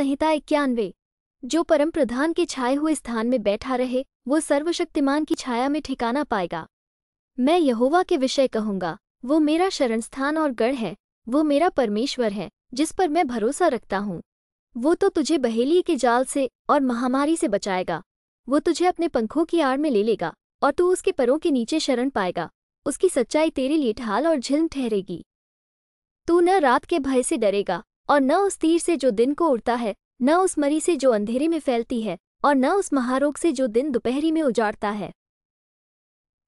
संहिता इक्यानवे जो परम प्रधान के छाए हुए स्थान में बैठा रहे वो सर्वशक्तिमान की छाया में ठिकाना पाएगा मैं यहोवा के विषय कहूँगा वो मेरा शरण स्थान और गढ़ है वो मेरा परमेश्वर है जिस पर मैं भरोसा रखता हूँ वो तो तुझे बहेली के जाल से और महामारी से बचाएगा वो तुझे अपने पंखों की आड़ में ले लेगा और तू उसके परों के नीचे शरण पाएगा उसकी सच्चाई तेरे लिए ढाल और झिल्म ठहरेगी तू न रात के भय से डरेगा और न उस तीर से जो दिन को उड़ता है न उस मरी से जो अंधेरे में फैलती है और न उस महारोग से जो दिन दोपहरी में उजाड़ता है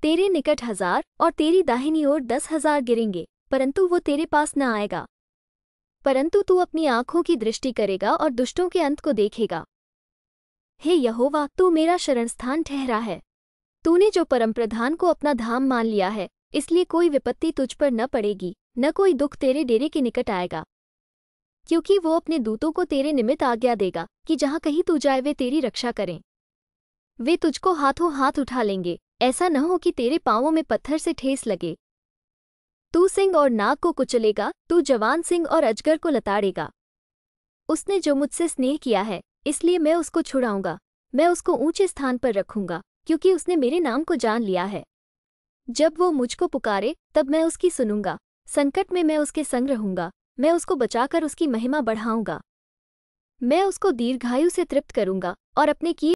तेरे निकट हजार और तेरी दाहिनी ओर दस हजार गिरेंगे परंतु वो तेरे पास न आएगा परंतु तू अपनी आंखों की दृष्टि करेगा और दुष्टों के अंत को देखेगा हे यहोवा तू मेरा शरणस्थान ठहरा है तूने जो परमप्रधान को अपना धाम मान लिया है इसलिए कोई विपत्ति तुझ पर न पड़ेगी न कोई दुख तेरे डेरे के निकट आएगा क्योंकि वो अपने दूतों को तेरे निमित्त आज्ञा देगा कि जहाँ कहीं तू जाए वे तेरी रक्षा करें वे तुझको हाथों हाथ उठा लेंगे ऐसा न हो कि तेरे पांवों में पत्थर से ठेस लगे तू सिंह और नाग को कुचलेगा तू जवान सिंह और अजगर को लताड़ेगा उसने जो मुझसे स्नेह किया है इसलिए मैं उसको छुड़ाऊंगा मैं उसको ऊंचे स्थान पर रखूंगा क्योंकि उसने मेरे नाम को जान लिया है जब वो मुझको पुकारे तब मैं उसकी सुनूंगा संकट में मैं उसके संग रहूंगा मैं उसको बचाकर उसकी महिमा बढ़ाऊंगा मैं उसको दीर्घायु से तृप्त करूंगा और अपने किए